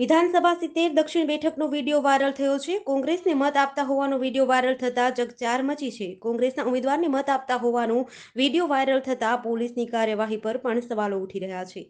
વિધાનસભા સિત્તેર દક્ષિણ બેઠકનો વિડીયો વાયરલ થયો છે કોંગ્રેસને મત આપતા હોવાનો વિડીયો વાયરલ થતા જગચાર મચી છે કોંગ્રેસના ઉમેદવારને મત આપતા હોવાનો વિડીયો વાયરલ થતા પોલીસની કાર્યવાહી પર પણ સવાલો ઉઠી રહ્યા છે